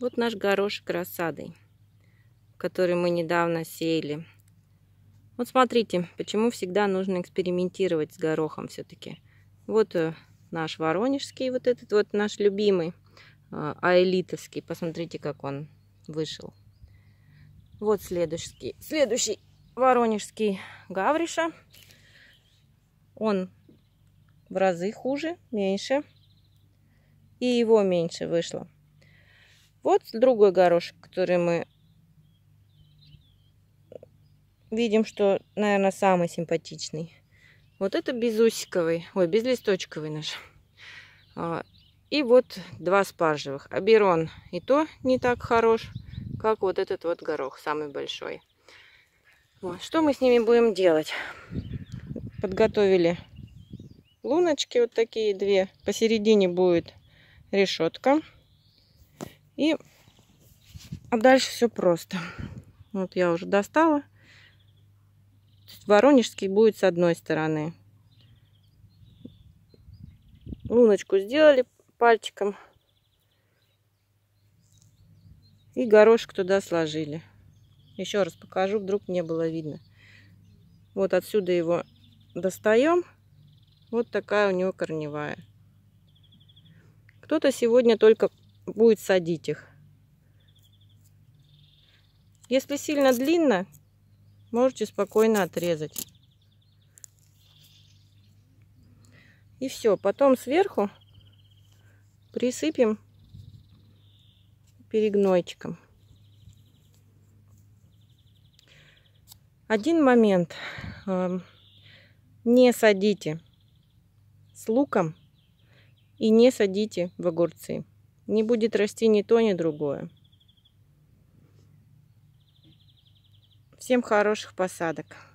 Вот наш горошек рассадой, который мы недавно сеяли. Вот смотрите, почему всегда нужно экспериментировать с горохом все-таки. Вот э, наш воронежский, вот этот вот наш любимый, э, аэлитовский. Посмотрите, как он вышел. Вот следующий, следующий воронежский гавриша. Он в разы хуже, меньше. И его меньше вышло. Вот другой горошек, который мы видим, что, наверное, самый симпатичный. Вот это безусиковый, ой, безлисточковый наш. А, и вот два спаржевых. Аберон и то не так хорош, как вот этот вот горох, самый большой. Вот. Что мы с ними будем делать? Подготовили луночки вот такие две. Посередине будет решетка. И а дальше все просто. Вот я уже достала. Воронежский будет с одной стороны. Луночку сделали пальчиком. И горошек туда сложили. Еще раз покажу, вдруг не было видно. Вот отсюда его достаем. Вот такая у него корневая. Кто-то сегодня только будет садить их. Если сильно длинно, можете спокойно отрезать. И все. Потом сверху присыпем перегнойчиком. Один момент. Эм, не садите с луком и не садите в огурцы не будет расти ни то, ни другое. Всем хороших посадок!